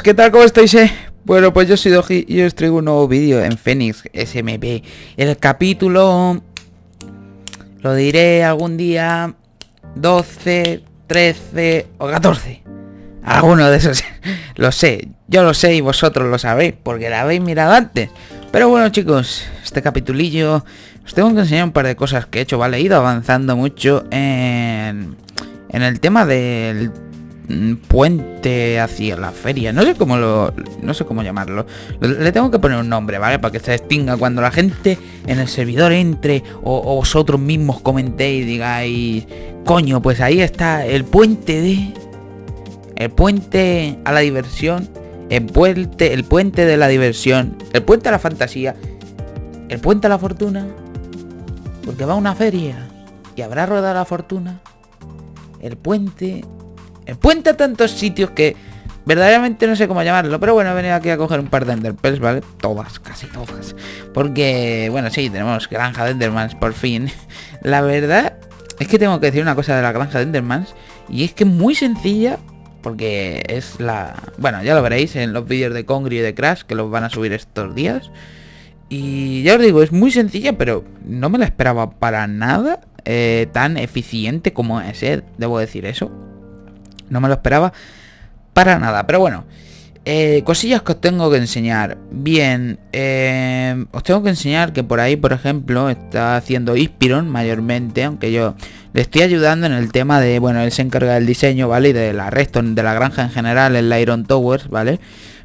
¿qué tal? ¿Cómo estáis? Eh? Bueno, pues yo soy Doji y os traigo un nuevo vídeo en Fénix SMP. El capítulo... Lo diré algún día... 12, 13 o 14. Alguno de esos. lo sé, yo lo sé y vosotros lo sabéis porque la habéis mirado antes. Pero bueno chicos, este capitulillo... Os tengo que enseñar un par de cosas que he hecho, ¿vale? He ido avanzando mucho En el tema del puente hacia la feria. No sé cómo lo. No sé cómo llamarlo. Le tengo que poner un nombre, ¿vale? Para que se distinga cuando la gente en el servidor entre o, vosotros mismos comentéis y digáis. Coño, pues ahí está el puente de. El puente a la diversión. El puente. El puente de la diversión. El puente a la fantasía. El puente a la fortuna. Porque va a una feria. Y habrá rodado la fortuna. El puente eh, puente tantos sitios que verdaderamente no sé cómo llamarlo, pero bueno, he venido aquí a coger un par de Enderpells, ¿vale? Todas, casi todas. Porque, bueno, sí, tenemos granja de Endermans, por fin. La verdad es que tengo que decir una cosa de la granja de Endermans, y es que es muy sencilla, porque es la... Bueno, ya lo veréis en los vídeos de Congri y de Crash, que los van a subir estos días. Y ya os digo, es muy sencilla, pero no me la esperaba para nada eh, tan eficiente como es, eh, debo decir eso. No me lo esperaba para nada. Pero bueno, eh, cosillas que os tengo que enseñar. Bien, eh, os tengo que enseñar que por ahí, por ejemplo, está haciendo Ispiron mayormente, aunque yo le estoy ayudando en el tema de, bueno, él se encarga del diseño, ¿vale? Y de la de la granja en general, en la Iron Towers, ¿vale?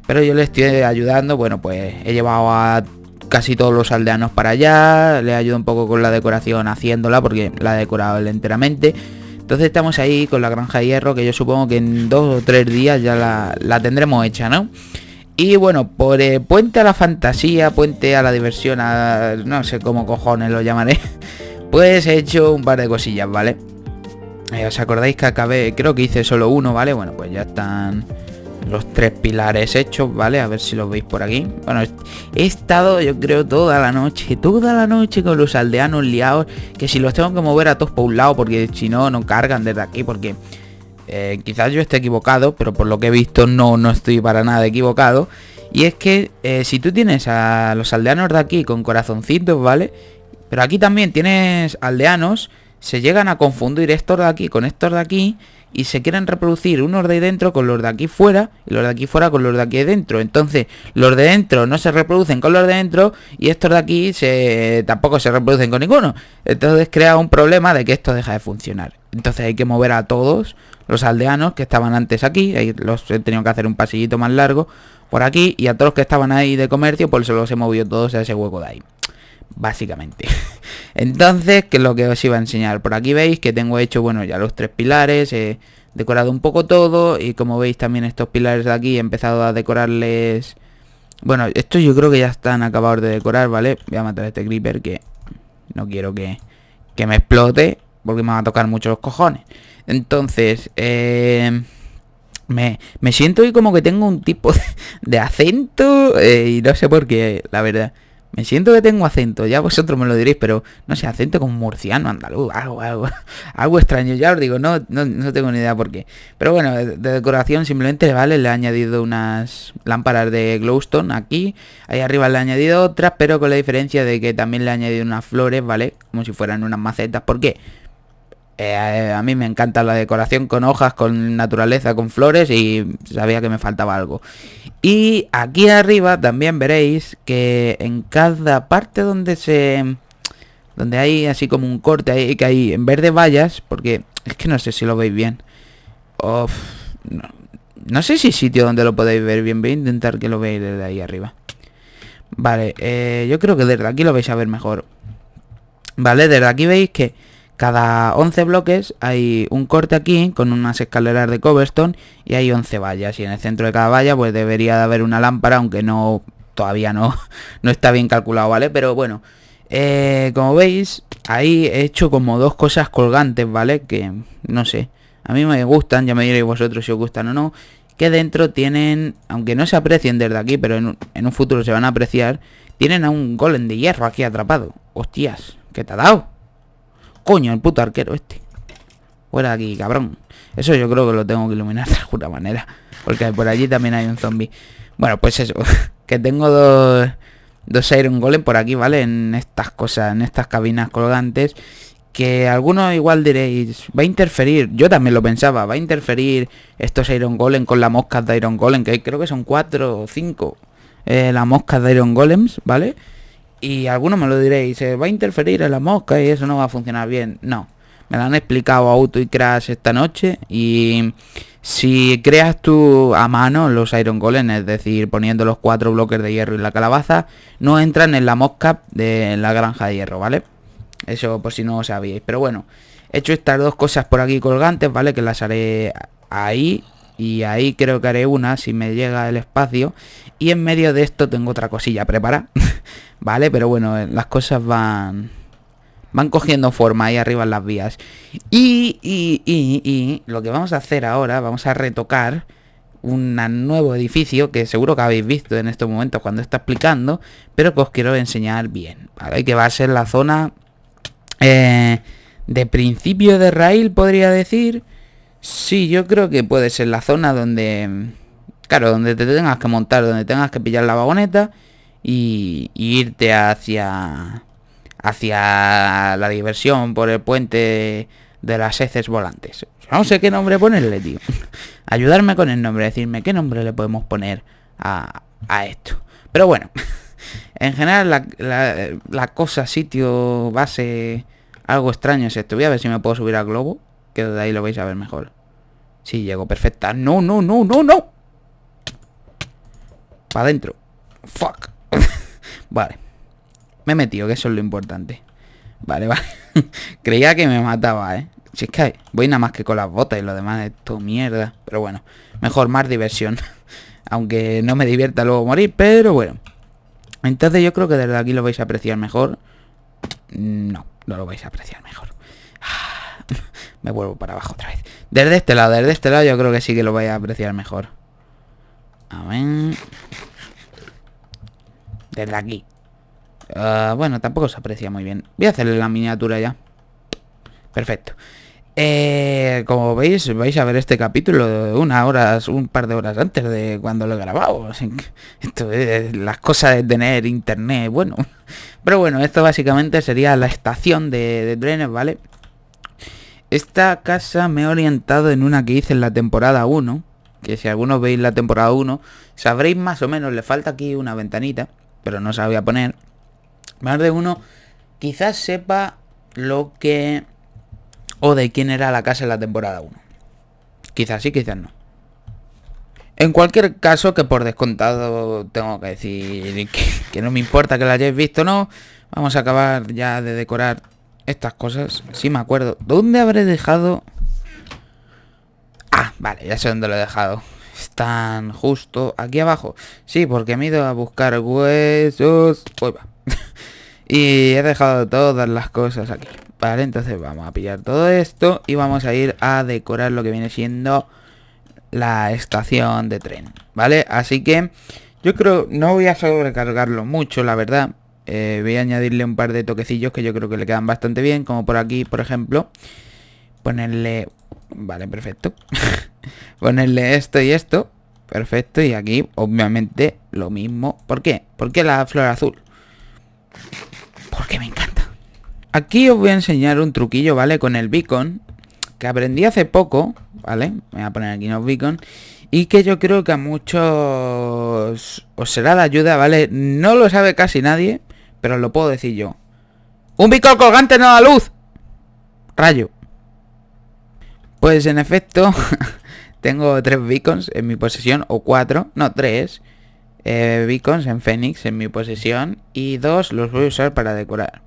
Pero yo le estoy ayudando, bueno, pues he llevado a casi todos los aldeanos para allá, le ayudo un poco con la decoración haciéndola porque la ha decorado él enteramente. Entonces estamos ahí con la granja de hierro, que yo supongo que en dos o tres días ya la, tendremos hecha, ¿no? Y bueno, por eh, puente a la fantasía, puente a la diversión, no sé cómo cojones lo llamaré, pues he hecho un par de cosillas, ¿vale? Eh, ¿Os acordáis que acabé, creo que hice solo uno, ¿vale? Bueno, pues ya están los tres pilares hechos, ¿vale? A ver si los veis por aquí. Bueno, he estado yo creo toda la noche, toda la noche con los aldeanos liados, que si los tengo que mover a todos por un lado, porque si no, no cargan desde aquí, porque eh, quizás yo esté equivocado, pero por lo que he visto no, no estoy para nada equivocado. Y es que eh, si tú tienes a los aldeanos de aquí con corazoncitos, ¿vale? Pero aquí también tienes aldeanos, se llegan a confundir estos de aquí con estos de aquí y se quieren reproducir unos de ahí dentro con los de aquí fuera y los de aquí fuera con los de aquí dentro. Entonces, los de dentro no se reproducen con los de dentro y estos de aquí tampoco se reproducen con ninguno. Entonces crea un problema de que esto deja de funcionar. Entonces hay que mover a todos los aldeanos que estaban antes aquí, ahí los he tenido que hacer un pasillito más largo por aquí y a todos los que estaban ahí de comercio, pues se los he movido todos a ese hueco de ahí básicamente. Entonces, ¿qué es lo que os iba a enseñar? Por aquí veis que tengo hecho, bueno, ya los tres pilares, he decorado un poco todo y como veis también estos pilares de aquí he empezado a decorarles... Bueno, estos yo creo que ya están acabados de decorar, ¿vale? Voy a matar a este creeper que no quiero que, que me explote porque me van a tocar mucho los cojones. Entonces, eh, Me, siento hoy como que tengo un tipo de, acento eh, y no sé por qué, la verdad. Me siento que tengo acento, ya vosotros me lo diréis, pero no sé, acento como murciano, andaluz, algo, algo, algo extraño, ya os digo, no, no, no, tengo ni idea por qué. Pero bueno, de decoración simplemente vale, le he añadido unas lámparas de glowstone aquí, ahí arriba le he añadido otras, pero con la diferencia de que también le he añadido unas flores, ¿vale? Como si fueran unas macetas, ¿por qué? Eh, eh, a mí me encanta la decoración con hojas, con naturaleza, con flores y sabía que me faltaba algo. Y aquí arriba también veréis que en cada parte donde se... Donde hay así como un corte, ahí, que hay en verde vallas, porque es que no sé si lo veis bien. no, sé si sitio donde lo podéis ver bien, voy a intentar que lo veáis desde ahí arriba. Vale, eh, yo creo que desde aquí lo vais a ver mejor. Vale, desde aquí veis que cada 11 bloques hay un corte aquí con unas escaleras de cobblestone y hay 11 vallas. Y en el centro de cada valla pues debería de haber una lámpara, aunque no todavía no, no está bien calculado, ¿vale? Pero bueno, eh, como veis, ahí he hecho como dos cosas colgantes, ¿vale? Que no sé, a mí me gustan, ya me diréis vosotros si os gustan o no. Que dentro tienen, aunque no se aprecien desde aquí, pero en, en un futuro se van a apreciar, tienen a un golem de hierro aquí atrapado. Hostias, ¿qué te ha dado? coño, el puto arquero este. Fuera aquí, cabrón. Eso yo creo que lo tengo que iluminar de alguna manera. Porque por allí también hay un zombie. Bueno, pues eso. que tengo dos, dos Iron Golem por aquí, ¿vale? En estas cosas, en estas cabinas colgantes. Que algunos igual diréis, va a interferir. Yo también lo pensaba, va a interferir estos Iron Golem con las moscas de Iron Golem. Que creo que son cuatro o cinco. Eh, las moscas de Iron Golems, ¿vale? vale y algunos me lo diréis, se va a interferir en la mosca y eso no va a funcionar bien. No, me lo han explicado Auto y Crash esta noche y si creas tú a mano los Iron Golem, es decir, poniendo los cuatro bloques de hierro y la calabaza, no entran en la mosca de la granja de hierro, ¿vale? Eso por si no os sabíais, pero bueno, he hecho estas dos cosas por aquí colgantes, ¿vale? Que las haré ahí y ahí creo que haré una si me llega el espacio. Y en medio de esto tengo otra cosilla preparada, ¿vale? Pero bueno, eh, las cosas van van cogiendo forma ahí arriba en las vías. Y, y, y, y lo que vamos a hacer ahora, vamos a retocar un nuevo edificio que seguro que habéis visto en estos momentos cuando está explicando, pero que os quiero enseñar bien, ¿vale? Que va a ser la zona eh, de principio de rail podría decir Sí, yo creo que puede ser la zona donde... Claro, donde te tengas que montar, donde tengas que pillar la vagoneta y, irte hacia hacia la diversión por el puente de las heces volantes. No sé qué nombre ponerle, tío. Ayudarme con el nombre, decirme qué nombre le podemos poner a, esto. Pero bueno, en general la, la, cosa, sitio, base, algo extraño es esto. Voy a ver si me puedo subir al globo que de ahí lo vais a ver mejor. Sí, llego perfecta. No, no, no, no, no. Para adentro. Fuck. vale. Me he metido, que eso es lo importante. Vale, vale. Creía que me mataba, ¿eh? Si es que voy nada más que con las botas y lo demás es tu mierda. Pero bueno, mejor más diversión. Aunque no me divierta luego morir, pero bueno. Entonces yo creo que desde aquí lo vais a apreciar mejor. No, no lo vais a apreciar mejor. Me vuelvo para abajo otra vez. Desde este lado, desde este lado yo creo que sí que lo vais a apreciar mejor. A ver... Desde aquí. Ah, bueno, tampoco se aprecia muy bien. Voy a hacerle la miniatura ya. Perfecto. Eh, como veis, vais a ver este capítulo ...una horas, un par de horas antes de cuando lo he grabado. esto es las cosas de tener internet, bueno. Pero bueno, esto básicamente sería la estación de, de trenes, ¿vale? Esta casa me he orientado en una que hice en la temporada 1. Que si algunos veis la temporada 1, sabréis más o menos. Le falta aquí una ventanita, pero no sabía poner. Más de uno quizás sepa lo que... O de quién era la casa en la temporada 1. Quizás sí, quizás no. En cualquier caso, que por descontado tengo que decir que, que no me importa que la hayáis visto o no, vamos a acabar ya de decorar estas cosas. Sí me acuerdo. ¿Dónde habré dejado...? Ah, vale, ya sé dónde lo he dejado. Están justo aquí abajo. Sí, porque me he ido a buscar huesos. y he dejado todas las cosas aquí. Vale, entonces vamos a pillar todo esto y vamos a ir a decorar lo que viene siendo la estación de tren. ¿Vale? Así que yo creo, no voy a sobrecargarlo mucho, la verdad. Eh, voy a añadirle un par de toquecillos que yo creo que le quedan bastante bien, como por aquí, por ejemplo, ponerle... Vale, perfecto. ponerle esto y esto, perfecto, y aquí obviamente lo mismo. ¿Por qué? ¿Por qué la flor azul? Porque me encanta. Aquí os voy a enseñar un truquillo, ¿vale? Con el beacon, que aprendí hace poco, ¿vale? voy a poner aquí unos beacon Y que yo creo que a muchos os será de ayuda, ¿vale? No lo sabe casi nadie, pero lo puedo decir yo. ¡Un bico colgante no da luz! Rayo. Pues en efecto, tengo tres beacons en mi posesión, o cuatro, no, tres eh, beacons en Fénix en mi posesión y dos los voy a usar para decorar.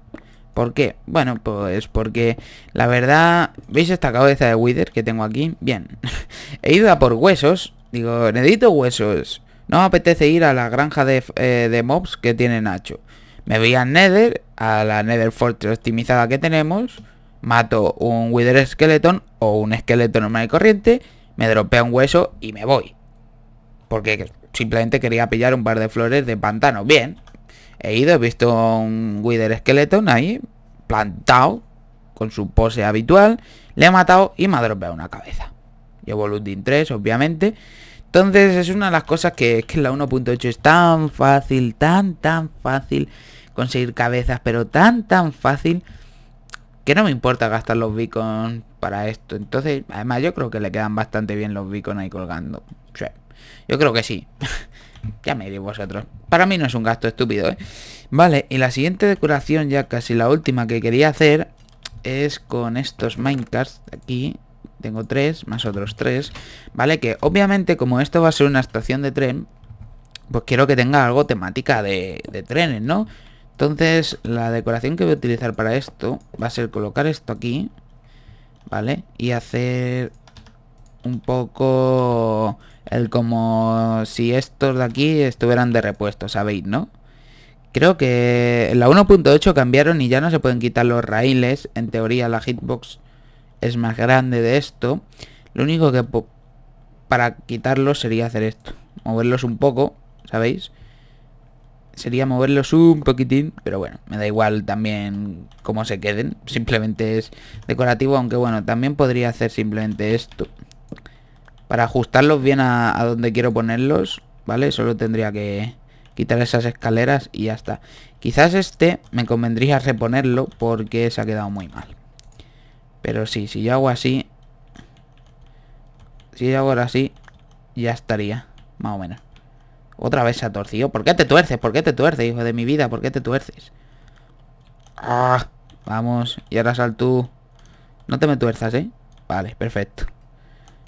¿Por qué? Bueno, pues porque la verdad, ¿veis esta cabeza de Wither que tengo aquí? Bien, he ido a por huesos, digo, necesito huesos. No me apetece ir a la granja de, eh, de mobs que tiene Nacho. Me voy a Nether, a la Nether Fortress optimizada que tenemos. Mato un Wither Skeleton o un esqueleto normal y corriente. Me dropea un hueso y me voy. Porque simplemente quería pillar un par de flores de pantano. Bien. He ido, he visto un Wither Skeleton ahí, plantado, con su pose habitual. Le he matado y me ha dropeado una cabeza. Llevo Looting 3, obviamente. Entonces es una de las cosas que es que la 1.8 es tan fácil, tan, tan fácil conseguir cabezas, pero tan, tan fácil que no me importa gastar los beacons para esto. Entonces, además yo creo que le quedan bastante bien los beacons ahí colgando. yo creo que sí. ya me diréis vosotros. Para mí no es un gasto estúpido, ¿eh? Vale, y la siguiente decoración, ya casi la última que quería hacer, es con estos minecarts aquí. Tengo tres, más otros tres. ¿Vale? Que obviamente como esto va a ser una estación de tren, pues quiero que tenga algo temática de, trenes, ¿no? Entonces la decoración que voy a utilizar para esto va a ser colocar esto aquí, ¿vale? Y hacer un poco el como si estos de aquí estuvieran de repuesto, ¿sabéis, no? Creo que la 1.8 cambiaron y ya no se pueden quitar los raíles, en teoría la hitbox es más grande de esto, lo único que para quitarlos sería hacer esto. Moverlos un poco, ¿sabéis? Sería moverlos un poquitín, pero bueno, me da igual también cómo se queden. Simplemente es decorativo, aunque bueno, también podría hacer simplemente esto. Para ajustarlos bien a, donde quiero ponerlos, ¿vale? Solo tendría que quitar esas escaleras y ya está. Quizás este me convendría reponerlo porque se ha quedado muy mal. Pero sí, si yo hago así... Si yo hago ahora así, ya estaría. Más o menos. Otra vez se ha torcido. ¿Por qué te tuerces? ¿Por qué te tuerces, hijo de mi vida? ¿Por qué te tuerces? Ah. vamos. Y ahora sal tú. No te me tuerzas, ¿eh? Vale, perfecto.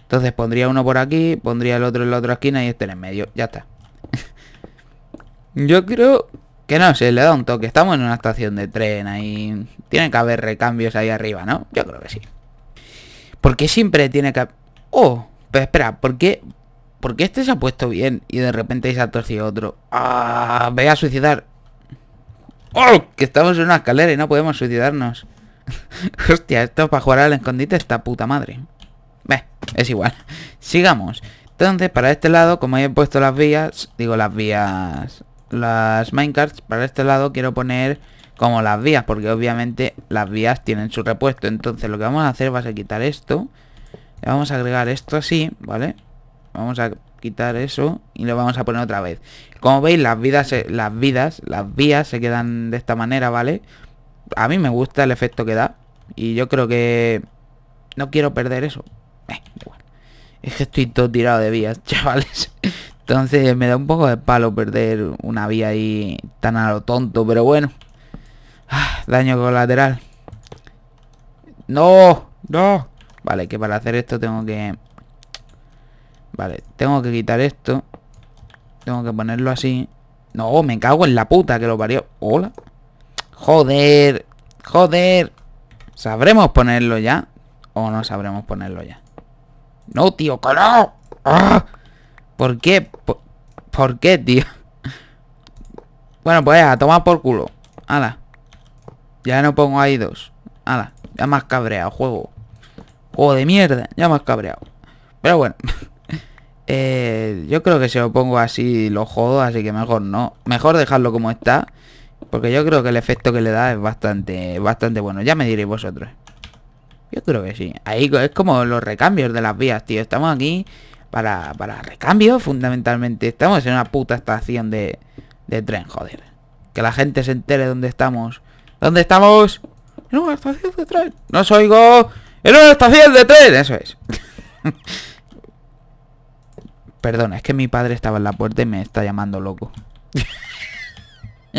Entonces pondría uno por aquí, pondría el otro en la otra esquina y este en el medio. Ya está. Yo creo que no, se le da un toque. Estamos en una estación de tren ahí. Tiene que haber recambios ahí arriba, ¿no? Yo creo que sí. Porque siempre tiene que... Oh, pero espera, ¿por qué? ¿Por qué este se ha puesto bien y de repente se ha torcido otro. Ah, voy a suicidar. ¡Oh! Que estamos en una escalera y no podemos suicidarnos. Hostia, esto para jugar al escondite está puta madre. Ve, es igual. Sigamos. Entonces, para este lado, como he puesto las vías, digo las vías las minecarts para este lado quiero poner como las vías, porque obviamente las vías tienen su repuesto. Entonces lo que vamos a hacer va a ser quitar esto. Le vamos a agregar esto así, ¿vale? Vamos a quitar eso y lo vamos a poner otra vez. Como veis, las vidas, las vidas, las vías se quedan de esta manera, ¿vale? A mí me gusta el efecto que da y yo creo que no quiero perder eso. Eh, es que estoy todo tirado de vías, chavales. Entonces me da un poco de palo perder una vía ahí tan a lo tonto, pero bueno. Ah, daño colateral. ¡No! ¡No! Vale, que para hacer esto tengo que... Vale, tengo que quitar esto. Tengo que ponerlo así. No, me cago en la puta que lo parió. Hola. Joder. Joder. ¿Sabremos ponerlo ya? ¿O no sabremos ponerlo ya? No, tío, ¡coló! ¿Por qué? ¿Por, qué, tío? Bueno, pues a tomar por culo. Ala. Ya no pongo ahí dos. Ala. Ya más cabreado, juego. Juego de mierda. Ya más cabreado. Pero bueno. Eh, yo creo que si lo pongo así lo jodo, así que mejor no. Mejor dejarlo como está. Porque yo creo que el efecto que le da es bastante, bastante bueno. Ya me diréis vosotros. Yo creo que sí. Ahí es como los recambios de las vías, tío. Estamos aquí para, recambio, fundamentalmente. Estamos en una puta estación de, tren, joder. Que la gente se entere dónde estamos. ¿Dónde estamos? En una estación de tren. ¡No os oigo! ¡En una estación de tren! Eso es. Perdona, es que mi padre estaba en la puerta y me está llamando loco.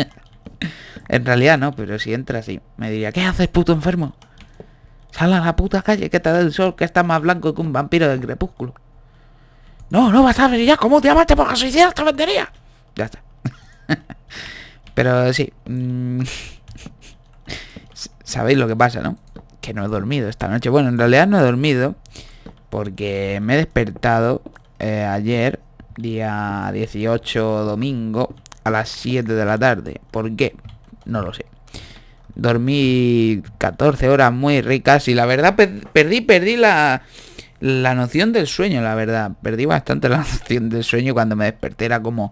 en realidad no, pero si entra así, me diría, ¿qué haces, puto enfermo? Sal a la puta calle que te da el sol, que está más blanco que un vampiro del crepúsculo. No, no vas a ver ya como un diamante porque suicidas te vendería. Ya está. Pero sí. Mm, sabéis lo que pasa, ¿no? Que no he dormido esta noche. Bueno, en realidad no he dormido porque me he despertado eh, ayer, día 18, domingo, a las 7 de la tarde. ¿Por qué? No lo sé. Dormí 14 horas muy ricas y la verdad perdí, perdí la la noción del sueño, la verdad. Perdí bastante la noción del sueño cuando me desperté. Era como,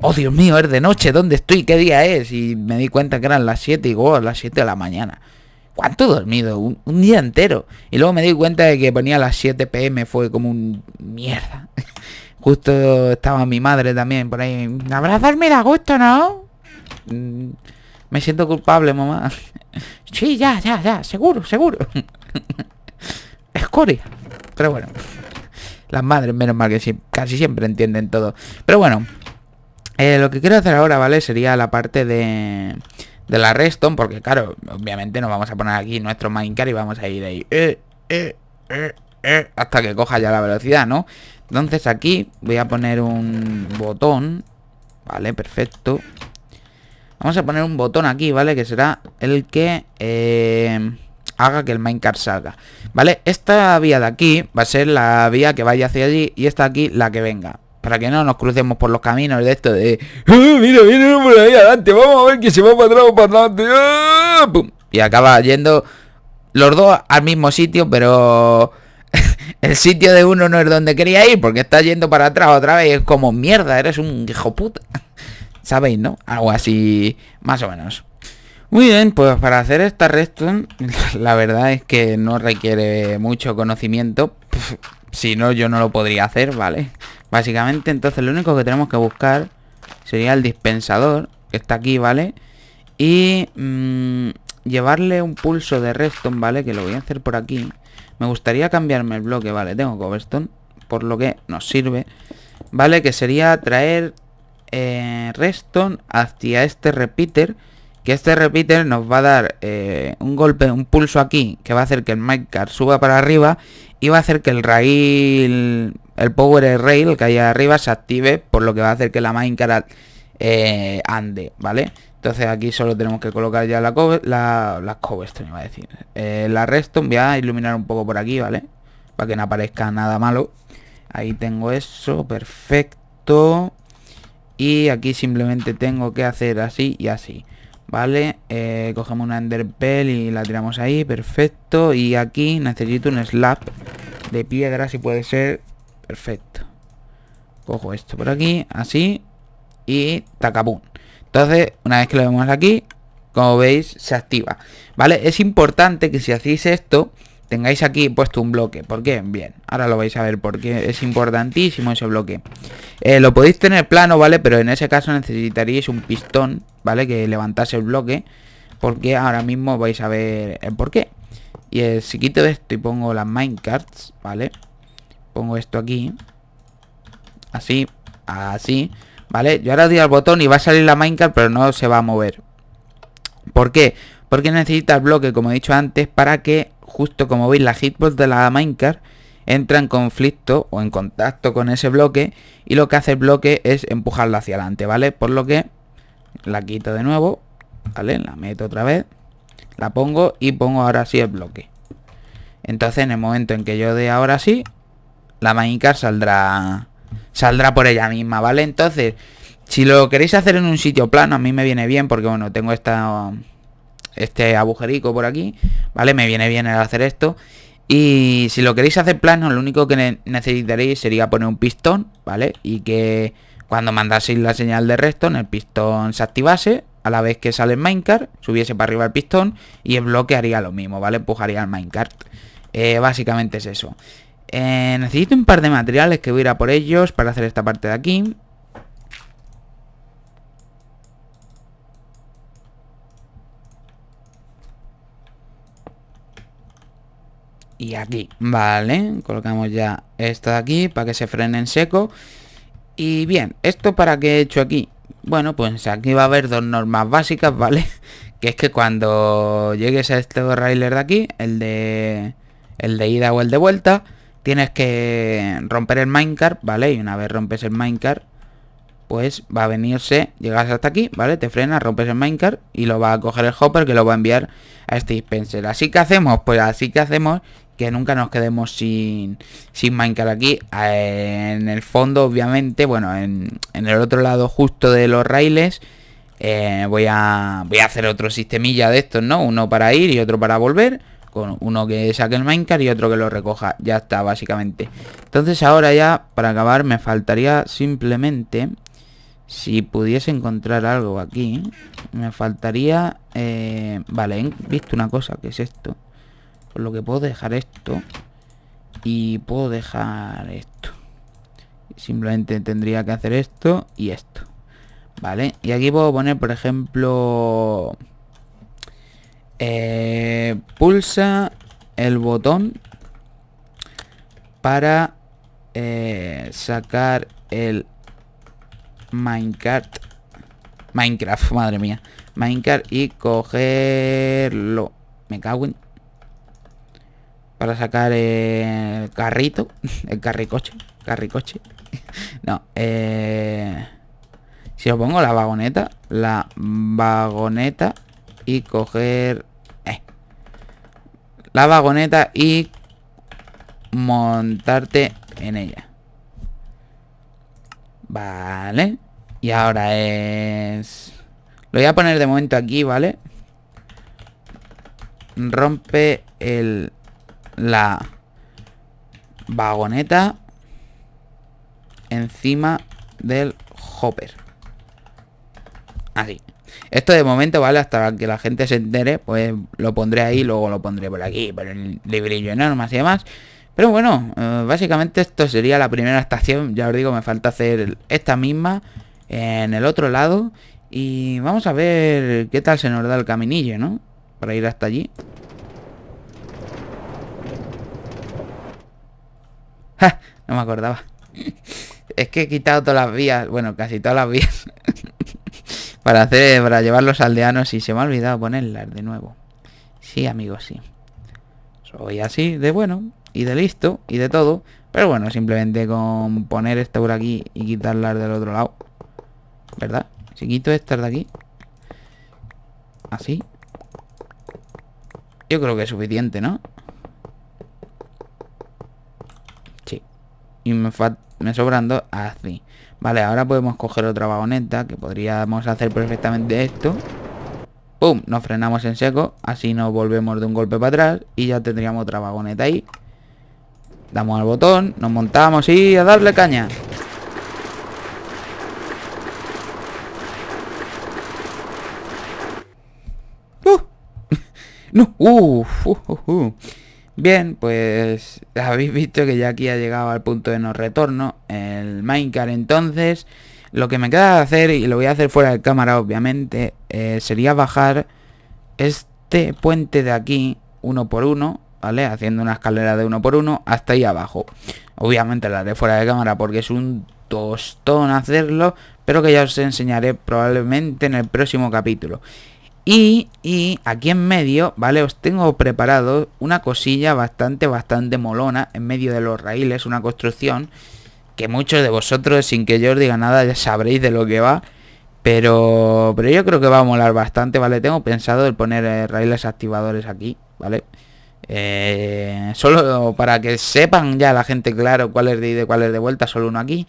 oh Dios mío, es de noche, ¿dónde estoy? ¿Qué día es? Y me di cuenta que eran las 7 y digo, oh, las 7 de la mañana. ¿Cuánto he dormido? Un, día entero. Y luego me di cuenta de que ponía las 7 pm, fue como un mierda. Justo estaba mi madre también por ahí. abrazarme dormido a gusto, ¿no? Mm, me siento culpable, mamá. Sí, ya, ya, ya, seguro, seguro. Escoria. Pero bueno, las madres, menos mal que casi siempre entienden todo. Pero bueno, eh, lo que quiero hacer ahora, ¿vale? Sería la parte de, de la redstone, porque claro, obviamente nos vamos a poner aquí nuestro minecart y vamos a ir ahí. Eh, eh, hasta que coja ya la velocidad, ¿no? Entonces aquí voy a poner un botón. Vale, perfecto. Vamos a poner un botón aquí, ¿vale? Que será el que haga que el minecart salga. ¿Vale? Esta vía de aquí va a ser la vía que vaya hacia allí y esta aquí la que venga. Para que no nos crucemos por los caminos de esto de... Ah, mira, viene ahí adelante, vamos a ver que se va para atrás adelante. ¡ah!", y acaba yendo los dos al mismo sitio, pero... el sitio de uno no es donde quería ir porque está yendo para atrás otra vez. Es como mierda, eres un hijo puta. ¿Sabéis, no? Algo así, más o menos. Muy bien, pues para hacer esta redstone, la verdad es que no requiere mucho conocimiento. si no, yo no lo podría hacer, ¿vale? Básicamente, entonces lo único que tenemos que buscar sería el dispensador, que está aquí, ¿vale? Y mm, llevarle un pulso de redstone, ¿vale? Que lo voy a hacer por aquí. Me gustaría cambiarme el bloque, ¿vale? Tengo cobblestone, por lo que nos sirve. ¿Vale? Que sería traer eh, redstone hacia este repeater que este repeater nos va a dar eh, un golpe, un pulso aquí, que va a hacer que el minecart suba para arriba y va a hacer que el rail, el power rail que hay arriba se active, por lo que va a hacer que la minecart eh, ande, ¿vale? Entonces aquí solo tenemos que colocar ya la cover, la, iba a decir. Eh, la redstone voy a iluminar un poco por aquí, ¿vale? Para que no aparezca nada malo. Ahí tengo eso, perfecto. Y aquí simplemente tengo que hacer así y así. Vale, eh, cogemos una enderpell y la tiramos ahí, perfecto. Y aquí necesito un slab de piedra, si puede ser, perfecto. Cojo esto por aquí, así, y tacabum. Entonces, una vez que lo vemos aquí, como veis, se activa. ¿Vale? Es importante que si hacéis esto, tengáis aquí puesto un bloque. ¿Por qué? Bien, ahora lo vais a ver porque es importantísimo ese bloque. Eh, lo podéis tener plano, ¿vale? Pero en ese caso necesitaríais un pistón ¿vale? Que levantase el bloque, porque ahora mismo vais a ver el por qué. Y eh, si quito esto y pongo las minecarts, ¿vale? Pongo esto aquí, así, así, ¿vale? Yo ahora doy al botón y va a salir la minecart, pero no se va a mover. ¿Por qué? Porque necesita el bloque, como he dicho antes, para que, justo como veis, la hitbox de la minecart entra en conflicto o en contacto con ese bloque y lo que hace el bloque es empujarlo hacia adelante, ¿vale? Por lo que la quito de nuevo vale la meto otra vez la pongo y pongo ahora sí el bloque entonces en el momento en que yo dé ahora sí la manica saldrá saldrá por ella misma vale entonces si lo queréis hacer en un sitio plano a mí me viene bien porque bueno tengo esta este agujerico por aquí vale me viene bien el hacer esto y si lo queréis hacer plano lo único que necesitaréis sería poner un pistón vale y que cuando mandaseis la señal de redstone, el pistón se activase, a la vez que sale el minecart, subiese para arriba el pistón y el bloque haría lo mismo, ¿vale? Empujaría el minecart. Eh, básicamente es eso. Eh, necesito un par de materiales que voy a ir a por ellos para hacer esta parte de aquí. Y aquí, vale, colocamos ya esto de aquí para que se frene en seco. Y bien, ¿esto para qué he hecho aquí? Bueno, pues aquí va a haber dos normas básicas, ¿vale? Que es que cuando llegues a este railer de aquí, el de, el de ida o el de vuelta, tienes que romper el minecart, ¿vale? Y una vez rompes el minecart, pues va a venirse, llegas hasta aquí, ¿vale? Te frena rompes el minecart y lo va a coger el hopper que lo va a enviar a este dispenser. Así que hacemos, pues así que hacemos que nunca nos quedemos sin, sin Minecraft aquí. Eh, en el fondo, obviamente, bueno, en, el otro lado justo de los raíles, eh, voy, a, voy a hacer otro sistemilla de estos, ¿no? Uno para ir y otro para volver. Con uno que saque el Minecraft y otro que lo recoja. Ya está, básicamente. Entonces ahora ya, para acabar, me faltaría simplemente... Si pudiese encontrar algo aquí, me faltaría... Eh, vale, he visto una cosa, que es esto? Por lo que puedo dejar esto. Y puedo dejar esto. Simplemente tendría que hacer esto y esto. ¿Vale? Y aquí puedo poner, por ejemplo... Eh, pulsa el botón para eh, sacar el Minecraft. Minecraft, madre mía. Minecraft y cogerlo. Me cago en... Para sacar el carrito. El carricoche. Carricoche. No. Eh, si os pongo la vagoneta. La vagoneta. Y coger... Eh, la vagoneta y montarte en ella. Vale. Y ahora es... Lo voy a poner de momento aquí, ¿vale? Rompe el la vagoneta encima del hopper. Así. Esto de momento, ¿vale? Hasta que la gente se entere, pues lo pondré ahí, luego lo pondré por aquí, por el librillo enorme y demás. Pero bueno, eh, básicamente esto sería la primera estación. Ya os digo, me falta hacer esta misma en el otro lado. Y vamos a ver qué tal se nos da el caminillo, ¿no? Para ir hasta allí. no me acordaba. Es que he quitado todas las vías, bueno, casi todas las vías. para hacer, para llevar los aldeanos y se me ha olvidado ponerlas de nuevo. Sí, amigos, sí. Soy así de bueno y de listo y de todo. Pero bueno, simplemente con poner esta por aquí y quitarlas del otro lado. ¿Verdad? Si quito estas de aquí. Así. Yo creo que es suficiente, ¿no? y me, sobrando así. Vale, ahora podemos coger otra vagoneta, que podríamos hacer perfectamente esto. ¡Pum! Nos frenamos en seco, así nos volvemos de un golpe para atrás y ya tendríamos otra vagoneta ahí. Damos al botón, nos montamos y a darle caña. ¡Uh! no, ¡uh! ¡Uh, uh, Bien, pues habéis visto que ya aquí ha llegado al punto de no retorno el minecart, Entonces, lo que me queda hacer, y lo voy a hacer fuera de cámara obviamente, eh, sería bajar este puente de aquí, uno por uno, ¿vale? Haciendo una escalera de uno por uno hasta ahí abajo. Obviamente la haré fuera de cámara porque es un tostón hacerlo, pero que ya os enseñaré probablemente en el próximo capítulo. Y, aquí en medio, ¿vale? Os tengo preparado una cosilla bastante, bastante molona en medio de los raíles, una construcción que muchos de vosotros, sin que yo os diga nada, ya sabréis de lo que va. Pero, pero yo creo que va a molar bastante, ¿vale? Tengo pensado el poner eh, raíles activadores aquí, ¿vale? Eh, solo para que sepan ya la gente claro cuál es de ida y cuál es de vuelta, solo uno aquí.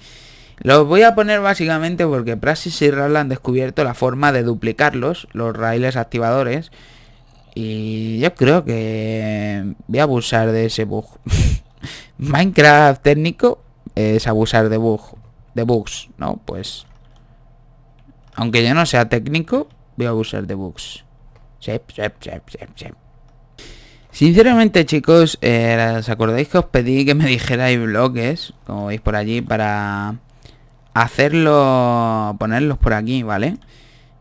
Los voy a poner básicamente porque Praxis y Rala han descubierto la forma de duplicarlos, los raíles activadores. Y yo creo que voy a abusar de ese bug. Minecraft técnico es abusar de bug, de bugs, ¿no? Pues aunque yo no sea técnico, voy a abusar de bugs. chep, chep, chep. Sinceramente chicos, eh, ¿os acordáis que os pedí que me dijerais bloques? Como veis por allí para hacerlo, ponerlos por aquí, ¿vale?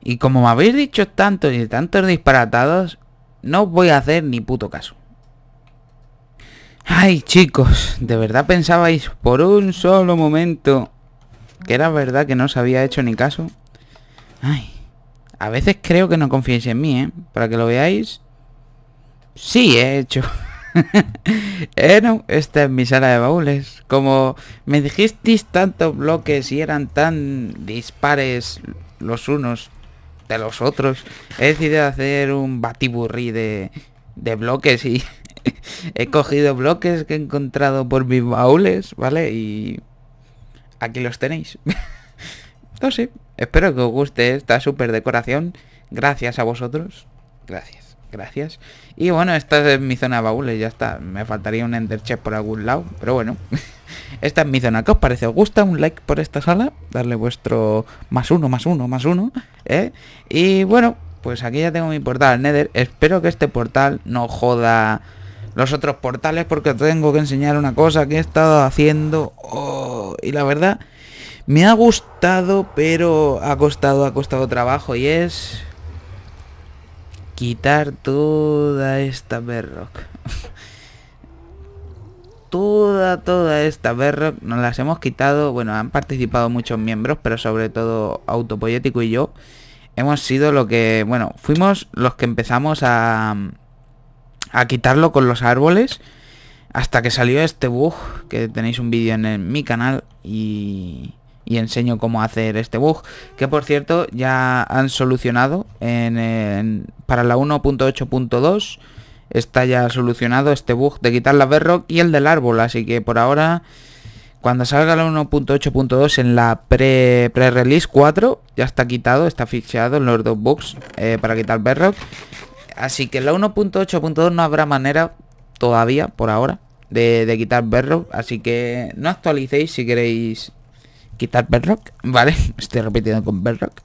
Y como me habéis dicho tantos y tantos disparatados, no os voy a hacer ni puto caso. Ay, chicos, ¿de verdad pensabais por un solo momento que era verdad que no os había hecho ni caso? Ay, a veces creo que no confiéis en mí, ¿eh? Para que lo veáis, sí he hecho. esta es mi sala de baúles. Como me dijisteis tantos bloques y eran tan dispares los unos de los otros, he decidido hacer un batiburrí de, de bloques y he cogido bloques que he encontrado por mis baúles, ¿vale? Y aquí los tenéis. no sé, espero que os guste esta super decoración. Gracias a vosotros. Gracias gracias. Y bueno, esta es mi zona de baúles, ya está. Me faltaría un ender chest por algún lado, pero bueno. esta es mi zona. ¿Qué os parece? ¿Os gusta? Un like por esta sala. Darle vuestro más uno, más uno, más uno. ¿eh? Y bueno, pues aquí ya tengo mi portal nether. Espero que este portal no joda los otros portales porque tengo que enseñar una cosa que he estado haciendo. Oh, y la verdad... Me ha gustado, pero ha costado, ha costado trabajo y es quitar toda esta berrock. toda, toda esta berrock nos las hemos quitado. Bueno, han participado muchos miembros, pero sobre todo Autopoyético y yo. Hemos sido lo que, bueno, fuimos los que empezamos a, a quitarlo con los árboles. Hasta que salió este bug, que tenéis un vídeo en mi canal y y enseño cómo hacer este bug, que por cierto ya han solucionado para la 1.8.2 está ya solucionado este bug de quitar la bedrock y el del árbol, así que por ahora cuando salga la 1.8.2 en la pre-release 4 ya está quitado, está fixeado en los dos bugs eh, para quitar bedrock, así que en la 1.8.2 no habrá manera todavía por ahora de, quitar bedrock, así que no actualicéis si queréis quitar Bedrock, ¿vale? Estoy repitiendo con Bedrock.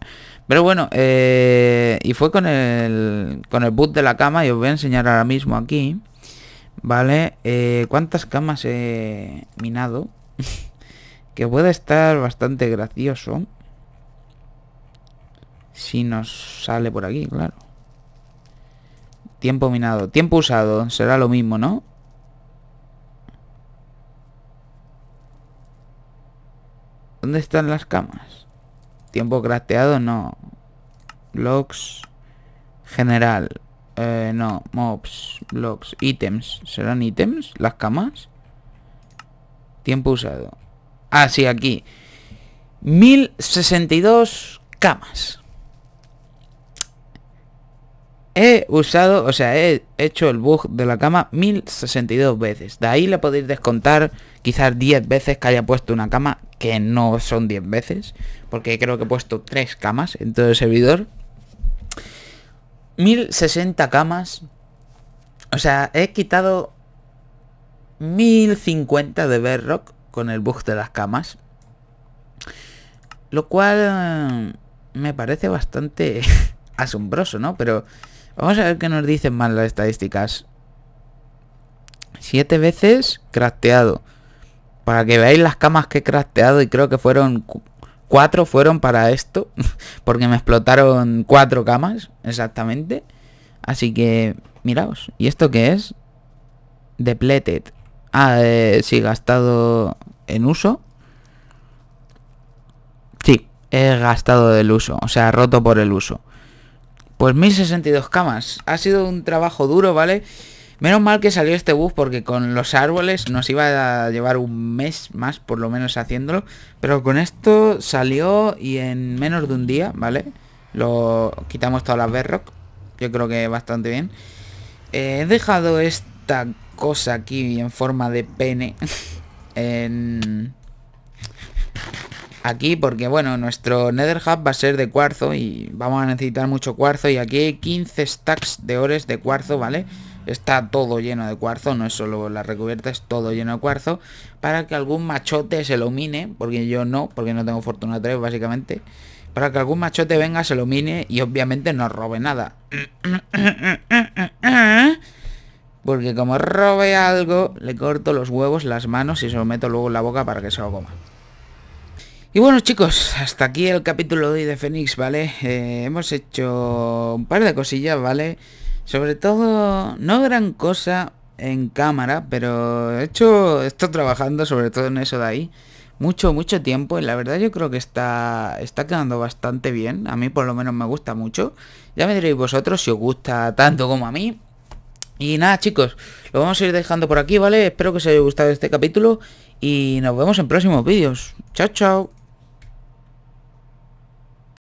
Pero bueno, eh, y fue con el, con el boot de la cama y os voy a enseñar ahora mismo aquí, ¿vale? Eh, cuántas camas he minado, que puede estar bastante gracioso. Si nos sale por aquí, claro. Tiempo minado. Tiempo usado. Será lo mismo, ¿no? ¿Dónde están las camas? Tiempo crafteado, no. Logs. General. Eh, no, mobs, logs, ítems. ¿Serán ítems las camas? Tiempo usado. Ah, sí, aquí. 1062 camas. He usado, o sea, he hecho el bug de la cama 1062 veces. De ahí le podéis descontar quizás 10 veces que haya puesto una cama que no son 10 veces, porque creo que he puesto 3 camas en todo el servidor. 1060 camas. O sea, he quitado 1050 de Bedrock con el bug de las camas. Lo cual eh, me parece bastante asombroso, ¿no? Pero vamos a ver qué nos dicen más las estadísticas. 7 veces crafteado. Para que veáis las camas que he crafteado y creo que fueron cuatro fueron para esto. Porque me explotaron cuatro camas, exactamente. Así que, miraos. ¿Y esto qué es? Depleted. Ah, eh, sí, gastado en uso. Sí, he gastado del uso. O sea, roto por el uso. Pues 1062 camas. Ha sido un trabajo duro, ¿vale? vale Menos mal que salió este bus porque con los árboles nos iba a llevar un mes más por lo menos haciéndolo. Pero con esto salió y en menos de un día, ¿vale? Lo quitamos todas las bedrock. Yo creo que bastante bien. Eh, he dejado esta cosa aquí en forma de pene en aquí porque bueno, nuestro Nether Hub va a ser de cuarzo y vamos a necesitar mucho cuarzo y aquí hay 15 stacks de ores de cuarzo, ¿vale? Está todo lleno de cuarzo, no es solo la recubierta, es todo lleno de cuarzo para que algún machote se lo mine, porque yo no, porque no tengo fortuna 3 básicamente, para que algún machote venga, se lo mine y obviamente no robe nada. Porque como robe algo, le corto los huevos, las manos y se lo meto luego en la boca para que se lo coma. Y bueno chicos, hasta aquí el capítulo de hoy de Fénix, ¿vale? Eh, hemos hecho un par de cosillas, ¿vale? Sobre todo, no gran cosa en cámara, pero he hecho, esto trabajando sobre todo en eso de ahí, mucho, mucho tiempo y la verdad yo creo que está, está quedando bastante bien, a mí por lo menos me gusta mucho. Ya me diréis vosotros si os gusta tanto como a mí, y nada, chicos, lo vamos a ir dejando por aquí, ¿vale? Espero que os haya gustado este capítulo y nos vemos en próximos vídeos. Chao, chao.